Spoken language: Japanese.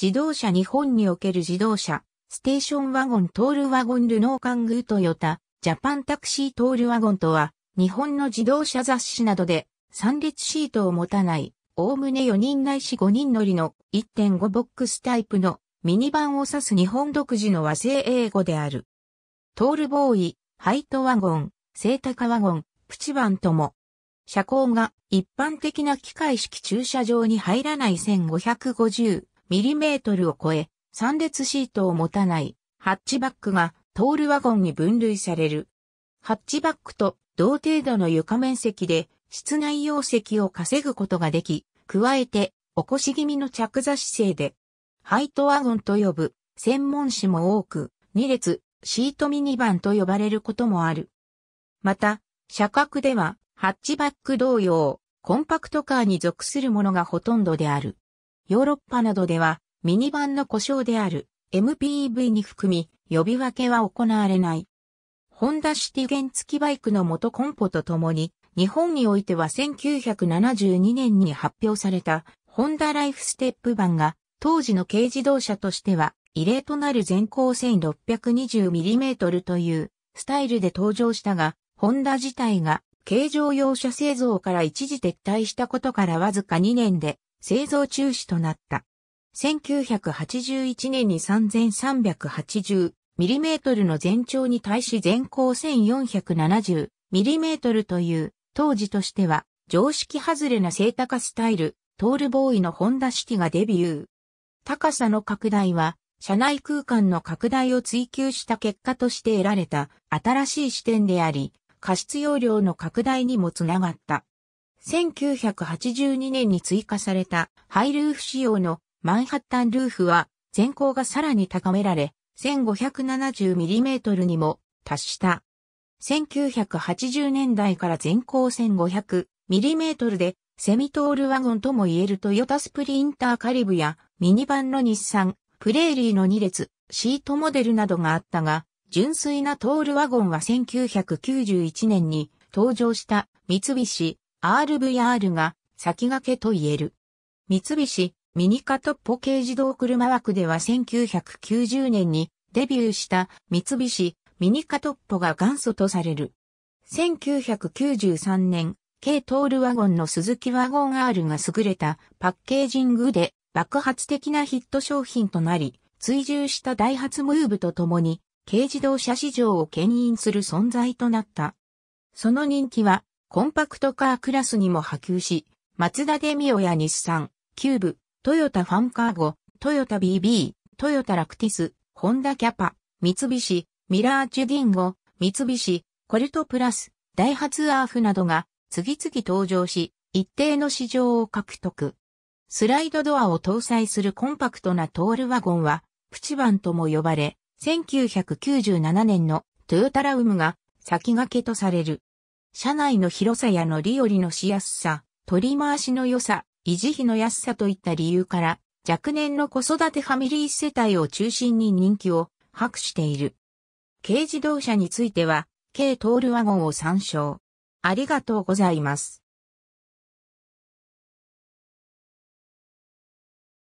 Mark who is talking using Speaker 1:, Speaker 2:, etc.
Speaker 1: 自動車日本における自動車、ステーションワゴントールワゴンルノーカングートヨタ、ジャパンタクシートールワゴンとは、日本の自動車雑誌などで、3列シートを持たない、おおむね4人ないし5人乗りの1.5ボックスタイプのミニバンを指す日本独自の和製英語である。トールボーイ、ハイトワゴン、セータカワゴン、プチバンとも。車高が一般的な機械式駐車場に入らない1550、ミリメートルを超え、3列シートを持たないハッチバックがトールワゴンに分類される。ハッチバックと同程度の床面積で室内容積を稼ぐことができ、加えて起こし気味の着座姿勢で、ハイトワゴンと呼ぶ専門誌も多く、2列シートミニバンと呼ばれることもある。また、車格ではハッチバック同様、コンパクトカーに属するものがほとんどである。ヨーロッパなどではミニバンの故障である MPV に含み呼び分けは行われない。ホンダシティ原付バイクの元コンポとともに日本においては1972年に発表されたホンダライフステップ版が当時の軽自動車としては異例となる全高 1620mm というスタイルで登場したが、ホンダ自体が軽乗用車製造から一時撤退したことからわずか2年で製造中止となった。1981年に 3380mm の全長に対し全高 1470mm という当時としては常識外れな正高スタイル、トールボーイのホンダ式がデビュー。高さの拡大は車内空間の拡大を追求した結果として得られた新しい視点であり、過失容量の拡大にもつながった。1982年に追加されたハイルーフ仕様のマンハッタンルーフは全高がさらに高められ 1570mm にも達した。1980年代から全高 1500mm でセミトールワゴンとも言えるトヨタスプリンターカリブやミニバンの日産、プレーリーの2列、シートモデルなどがあったが、純粋なトールワゴンは1991年に登場した三菱 RVR が先駆けと言える。三菱ミニカトッポ軽自動車枠では1990年にデビューした三菱ミニカトッポが元祖とされる。1993年、軽トールワゴンの鈴木ワゴン R が優れたパッケージングで爆発的なヒット商品となり、追従したダイハツムーブとともに、軽自動車市場を牽引する存在となった。その人気はコンパクトカークラスにも波及し、マツダデミオや日産、キューブ、トヨタファンカーゴ、トヨタ BB、トヨタラクティス、ホンダキャパ、三菱、ミラーチュディンゴ、三菱、コルトプラス、ダイハツアーフなどが次々登場し、一定の市場を獲得。スライドドアを搭載するコンパクトなトールワゴンは、プチバンとも呼ばれ、1997年のトヨタラウムが先駆けとされる。車内の広さや乗り降りのしやすさ、取り回しの良さ、維持費の安さといった理由から、若年の子育てファミリー世帯を中心に人気を博している。軽自動車については、軽トールワゴンを参照。ありがとうございます。